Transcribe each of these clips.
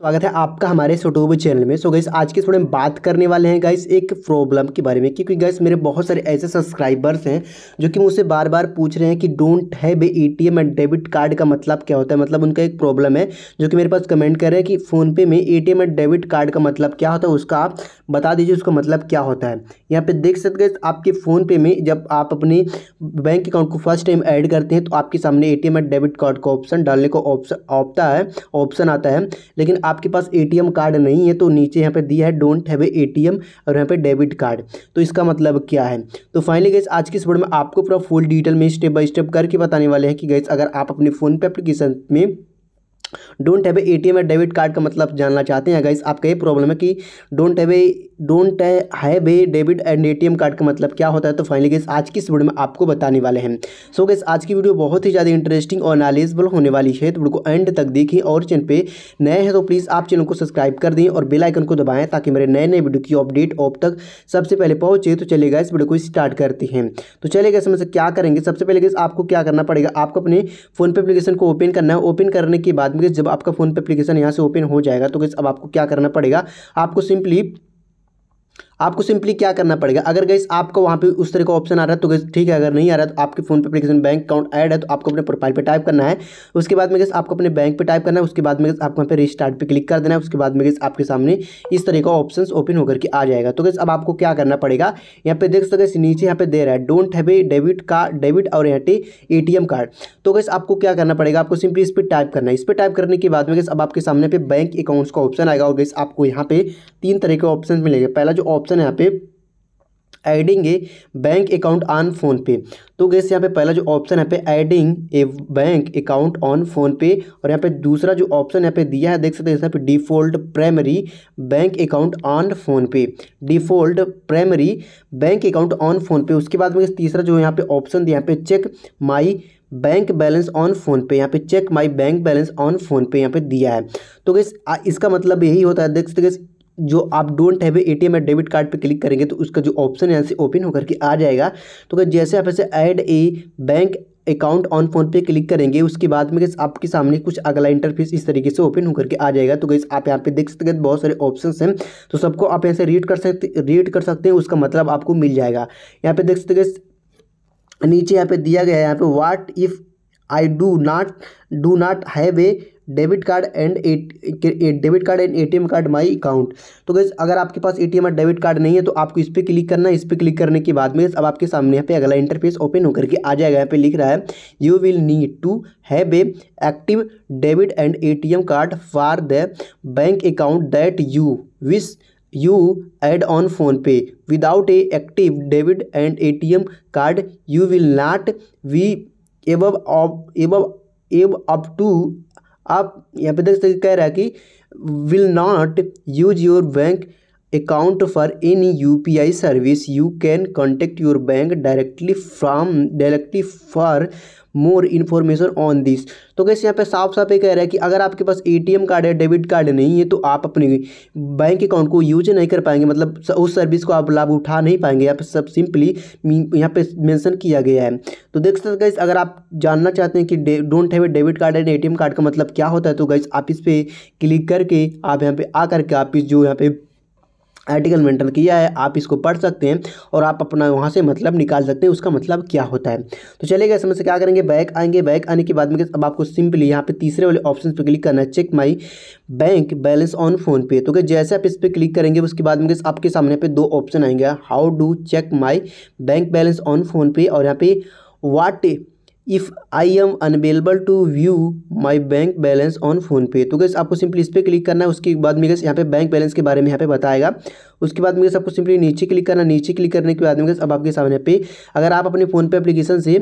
स्वागत है आपका हमारे यूट्यूब चैनल में सो गैस आज के थोड़े में बात करने वाले हैं गाइस एक प्रॉब्लम के बारे में क्योंकि गैस मेरे बहुत सारे ऐसे सब्सक्राइबर्स हैं जो कि मुझसे बार बार पूछ रहे हैं कि डोंट है बे A T M and debit card का मतलब क्या होता है मतलब उनका एक प्रॉब्लम है जो कि मेरे पास कमेंट कर रहे हैं कि फ़ोनपे में A T M and debit card का मतलब क्या होता है उसका आप बता दीजिए उसका मतलब क्या होता है यहाँ पर देख सकते गए आपके फ़ोनपे में जब आप अपने बैंक अकाउंट को फर्स्ट टाइम ऐड करते हैं तो आपके सामने A T M and debit card का ऑप्शन डालने का ऑप्शन आता है ऑप्शन आता है लेकिन आपके पास ए कार्ड नहीं है तो नीचे यहाँ पे दिया है डोंट हैव ए और यहाँ पर डेबिट कार्ड तो इसका मतलब क्या है तो फाइनली गैस आज की इस वीडियो में आपको पूरा फुल डिटेल में स्टेप बाय स्टेप करके बताने वाले हैं कि गैस अगर आप अपने फ़ोन पे एप्लीकेशन में don't have A T M या डेबिट कार्ड का मतलब जानना चाहते हैं इस आपका ये प्रॉब्लम है कि don't have a don't have a debit and A T M card का मतलब क्या होता है तो फाइनली गेस आज की इस वीडियो में आपको बताने वाले हैं सो so, आज की वीडियो बहुत ही ज़्यादा इंटरेस्टिंग और नॉलेजबल होने वाली है तो वीडियो को एंड तक देखें और चैनल पर नए हैं तो प्लीज़ आप चैनल को सब्सक्राइब कर दें और बेलाइकन को दबाएँ ताकि मेरे नए नए वीडियो की अपडेट अब तक सबसे पहले पहुँचे तो चलेगा इस वीडियो को स्टार्ट करते हैं तो चलेगा इसमें से क्या करेंगे सबसे पहले गेस आपको क्या करना पड़ेगा आपको अपने फ़ोन पे को ओपन करना है ओपन करने के बाद जब आपका फोन पे एप्लीकेशन यहाँ से ओपन हो जाएगा तो गैस अब आपको क्या करना पड़ेगा आपको सिंपली आपको सिंपली क्या करना पड़ेगा अगर गैस आपको वहाँ पे उस तरह का ऑप्शन आ रहा है तो गैस ठीक है अगर नहीं आ रहा है तो आपके फोन पे अपलीकेशन बैंक अकाउंट ऐड है तो आपको अपने प्रोफाइल पे टाइप करना है उसके बाद में गैस आपको अपने बैंक पे टाइप करना है उसके बाद में गैस आपको वहाँ पे रिस्टार्ट पे क्लिक कर देना है उसके बाद में गैस आपके सामने इस तरह का ऑप्शन ओपन होकर के आ जाएगा तो गैस अब आपको क्या करना पड़ेगा यहाँ पे देख सकते गैस नीचे यहाँ पे दे रहा है don't have a debit card debit और यहाँ पे ए कार्ड तो गैस आपको क्या करना पड़ेगा आपको सिंपली इस पर टाइप करना है इस पर टाइप करने के बाद में गैस अब आपके सामने पे बैंक अकाउंट्स का ऑप्शन आएगा और गैस आपको यहाँ पे तीन तरह के ऑप्शन मिलेंगे पहला जो ऑप्शन ऑप्शन यहाँ पे adding a bank account on PhonePe तो गैस यहाँ पे पहला जो ऑप्शन यहाँ पे adding a bank account on PhonePe और यहाँ पे दूसरा जो ऑप्शन यहाँ पे दिया है देख सकते हैं यहाँ पे default primary bank account on PhonePe default primary bank account on PhonePe उसके बाद में तीसरा जो यहाँ पे ऑप्शन दिया यहाँ पे check my bank balance on PhonePe यहाँ पे check my bank balance on PhonePe यहाँ पे दिया है तो गैस इसका मतलब यही होता है देख सकते जो आप don't have A T M या डेबिट कार्ड पे क्लिक करेंगे तो उसका जो ऑप्शन यहाँ से ओपन होकर के आ जाएगा तो जैसे आप ऐसे add a bank account on PhonePe click करेंगे उसके बाद में गैस आपके सामने कुछ अगला इंटरफेस इस तरीके से ओपन होकर के आ जाएगा तो गैस आप यहाँ पे देख सकते हैं बहुत सारे ऑप्शन हैं तो सबको आप यहाँ से रीड कर सकते रीड कर सकते हैं उसका मतलब आपको मिल जाएगा यहाँ पे देख सकते गैस नीचे यहाँ पे दिया गया है यहाँ पे what if I do not do not have a debit card and a debit card and ATM card my account तो गैस अगर आपके पास एटीएम और डेबिट कार्ड नहीं है तो आपको इस पर क्लिक करना है इस पर क्लिक करने के बाद में अब आपके सामने यहाँ पे अगला इंटरफेस ओपन होकर के आ जाएगा यहाँ पे लिख रहा है you will need to have a active debit and a card for the bank account that you wish you add on PhonePe without a active debit and a card you will not be able able एब up to आप यहाँ पे देख सकते कह रहा है कि will not use your bank account for any U P I service you can contact your bank directly from directly for more information on this तो कैसे यहाँ पे साफ साफ ये कह रहा है कि अगर आपके पास ए टी एम कार्ड है डेबिट कार्ड नहीं है तो आप अपने बैंक अकाउंट को यूज नहीं कर पाएंगे मतलब उस सर्विस को आप लाभ उठा नहीं पाएंगे यहाँ पर सब सिंपली यहाँ पे मैंसन किया गया है तो देख सकते गैस अगर आप जानना चाहते हैं कि don't have a debit card and A T M card का मतलब क्या होता है तो गैस आप इस पर क्लिक करके आप यहाँ पे आ करके आप इस जो यहाँ पे आर्टिकल मेंटन किया है आप इसको पढ़ सकते हैं और आप अपना वहाँ से मतलब निकाल सकते हैं उसका मतलब क्या होता है तो चले गए समझ से क्या करेंगे बैक आएंगे बैक आने के बाद में अब आपको सिंपली यहाँ पे तीसरे वाले ऑप्शन पे क्लिक करना है check my bank balance on PhonePe तो क्या जैसे आप इस पर क्लिक करेंगे उसके बाद में आपके सामने पर दो ऑप्शन आएंगे how do check my bank balance on PhonePe और यहाँ पे what if I am unable to view my bank balance on PhonePe तो गैस आपको सिंपली इस पर क्लिक करना है उसके बाद में गैस यहाँ पे बैंक बैलेंस के बारे में यहाँ पे बताएगा उसके बाद मेरे सबको सिंपली नीचे क्लिक करना नीचे क्लिक करने के बाद में अब आपके सामने पे अगर आप अपने फ़ोन पे एप्लीकेशन से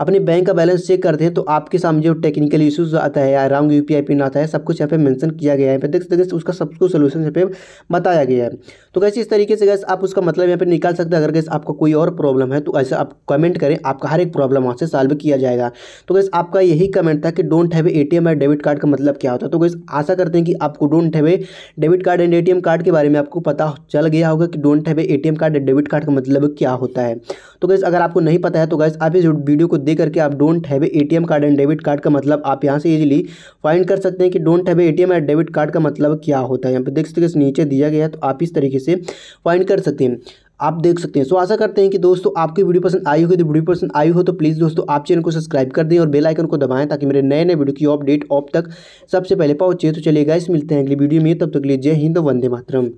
अपने बैंक का बैलेंस चेक करते हैं तो आपके सामने जो टेक्निकल इशूज़ आता है या रॉन्ग यू पी पिन आता है सब कुछ यहाँ पे मैंशन किया गया है देख सकते उसका सब कुछ सोल्यूशन यहाँ पे बताया गया है तो कैसे इस तरीके से गैस आप उसका मतलब यहाँ पे निकाल सकते हैं अगर गैस आपका कोई और प्रॉब्लम है तो ऐसे आप कमेंट करें आपका हर एक प्रॉब्लम वहाँ से सॉल्व किया जाएगा तो गैस आपका यही कमेंट था कि don't have A T M debit card का मतलब क्या होता है तो गैस आशा करते हैं कि आपको don't have a debit card and A T M card के बारे में आपको पता चल गया होगा कि don't have A T card या डेबिट कार्ड का मतलब क्या होता है तो गैस अगर आपको नहीं पता है तो गैस आप इस वीडियो को देख करके आप don't have A T card and debit card का मतलब आप यहाँ से इजिली फाइंड कर सकते हैं कि don't have A T M या डेबिट कार्ड का मतलब क्या होता है यहाँ पर देख सकते हैं नीचे दिया गया है तो आप इस तरीके से फाइंड कर सकते हैं आप देख सकते हैं सो आशा करते हैं कि दोस्तों आपकी वीडियो पसंद आई होगी तो वीडियो पसंद आई हो तो प्लीज़ दोस्तों आप चैनल को सब्सक्राइब कर दें और बेल आइकन को दबाएं ताकि मेरे नए नए वीडियो की अपडेट आप तक सबसे पहले पहुंचे तो चलिए गाइस मिलते हैं अगली वीडियो में तब तक लिए जय हिंद वंदे मातरम